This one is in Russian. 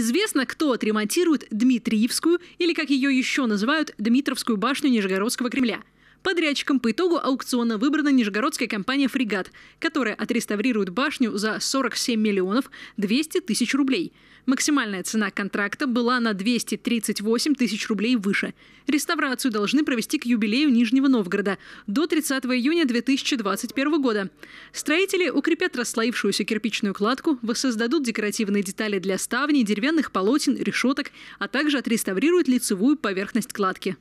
Известно, кто отремонтирует Дмитриевскую, или, как ее еще называют, Дмитровскую башню Нижегородского Кремля – Подрядчиком по итогу аукциона выбрана нижегородская компания «Фрегат», которая отреставрирует башню за 47 миллионов 200 тысяч рублей. Максимальная цена контракта была на 238 тысяч рублей выше. Реставрацию должны провести к юбилею Нижнего Новгорода до 30 июня 2021 года. Строители укрепят расслоившуюся кирпичную кладку, воссоздадут декоративные детали для ставней, деревянных полотен, решеток, а также отреставрируют лицевую поверхность кладки.